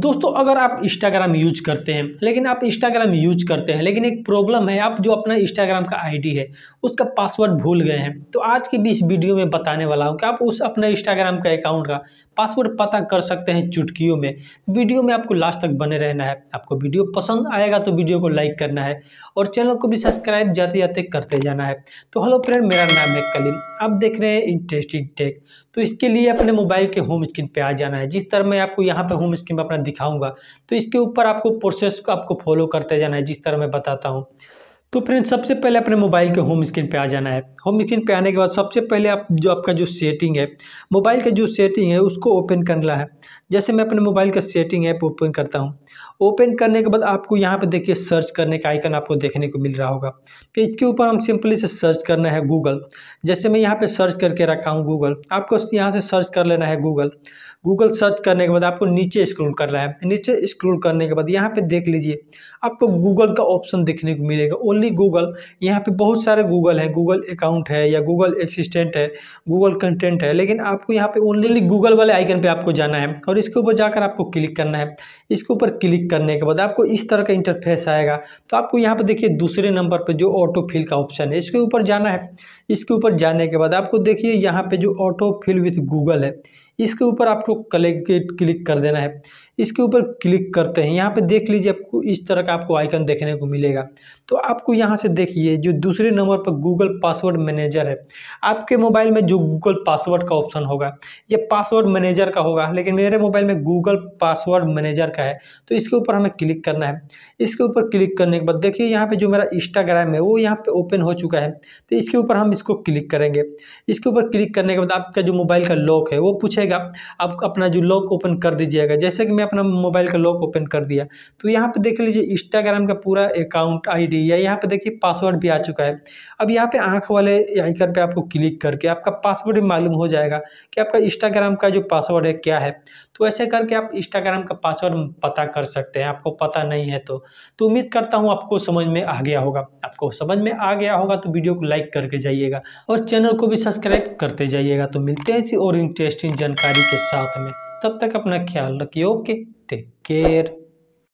दोस्तों अगर आप इंस्टाग्राम यूज करते हैं लेकिन आप इंस्टाग्राम यूज करते हैं लेकिन एक प्रॉब्लम है आप जो अपना इंस्टाग्राम का आईडी है उसका पासवर्ड भूल गए हैं तो आज की भी इस वीडियो में बताने वाला हूँ कि आप उस अपने इंस्टाग्राम का अकाउंट का पासवर्ड पता कर सकते हैं चुटकियों में वीडियो में आपको लास्ट तक बने रहना है आपको वीडियो पसंद आएगा तो वीडियो को लाइक करना है और चैनल को भी सब्सक्राइब जाते जाते करते जाना है तो हेलो फ्रेंड मेरा नाम है कलीम अब देख रहे हैं इंटरेस्टिंग टेक तो इसके लिए अपने मोबाइल के होम स्क्रीन पे आ जाना है जिस तरह मैं आपको यहाँ पे होम स्क्रीन पर अपना दिखाऊंगा तो इसके ऊपर आपको प्रोसेस को आपको फॉलो करते जाना है जिस तरह मैं बताता हूँ तो फ्रेंड सबसे पहले अपने मोबाइल के होम स्क्रीन पे आ जाना है होम स्क्रीन पे आने के बाद सबसे पहले आप जो आपका जो सेटिंग है मोबाइल का जो सेटिंग है उसको ओपन करना है जैसे मैं अपने मोबाइल का सेटिंग ऐप ओपन करता हूँ ओपन करने के बाद आपको यहाँ पे देखिए सर्च करने का आइकन आपको देखने को मिल रहा होगा तो इसके ऊपर हम सिंपली से सर्च करना है गूगल जैसे मैं यहाँ पर सर्च करके रखा हूँ गूगल आपको यहाँ से सर्च कर लेना है गूगल गूगल सर्च करने के बाद आपको नीचे स्क्रोल करना है नीचे स्क्रोल करने के बाद यहाँ पर देख लीजिए आपको गूगल का ऑप्शन देखने को मिलेगा ओनली गूगल यहाँ पे बहुत सारे गूगल हैं गूगल अकाउंट है या गूगल एक्सिस्टेंट है गूगल कंटेंट है लेकिन आपको यहाँ पे ओनली गूगल वाले आइकन पे आपको जाना है और इसके ऊपर जाकर आपको क्लिक करना है इसके ऊपर क्लिक करने के बाद आपको इस तरह का इंटरफेस आएगा तो आपको यहाँ पर देखिए दूसरे नंबर पर जो ऑटो फिल का ऑप्शन है इसके ऊपर जाना है इसके ऊपर जाने के बाद आपको देखिए यहाँ पर जो ऑटो फिल विथ गूगल है इसके ऊपर आपको कलेक्ट क्लिक कर देना है इसके ऊपर क्लिक करते हैं यहाँ पे देख लीजिए आपको इस तरह का आपको आइकन देखने को मिलेगा तो आपको यहाँ से देखिए जो दूसरे नंबर पर गूगल पासवर्ड मैनेजर है आपके मोबाइल में जो गूगल पासवर्ड का ऑप्शन होगा ये पासवर्ड मैनेजर का होगा लेकिन मेरे मोबाइल में गूगल पासवर्ड मैनेजर का है तो इसके ऊपर हमें क्लिक करना है इसके ऊपर क्लिक करने के बाद देखिए यहाँ पर जो मेरा इंस्टाग्राम है वो यहाँ पर ओपन हो चुका है तो इसके ऊपर हम इसको क्लिक करेंगे इसके ऊपर क्लिक करने के बाद आपका जो मोबाइल का लॉक है वो पूछेगा रहेगा आप अपना जो लॉक ओपन कर दीजिएगा जैसे कि मैं अपना मोबाइल का लॉक ओपन कर दिया तो यहाँ पर देख लीजिए इंस्टाग्राम का पूरा अकाउंट आईडी या यहाँ पे देखिए पासवर्ड भी आ चुका है अब यहाँ पे आँख वाले आइकन पे आपको क्लिक करके आपका पासवर्ड भी मालूम हो जाएगा कि आपका इंस्टाग्राम का जो पासवर्ड है क्या है तो ऐसे करके आप इंस्टाग्राम का पासवर्ड पता कर सकते हैं आपको पता नहीं है तो, तो उम्मीद करता हूँ आपको समझ में आ गया होगा आपको समझ में आ गया होगा तो वीडियो को लाइक करके जाइएगा और चैनल को भी सब्सक्राइब करते जाइएगा तो मिलते हैं इसी और इंटरेस्टिंग जानकारी जानकारी के साथ में तब तक अपना ख्याल रखिए ओके टेक केयर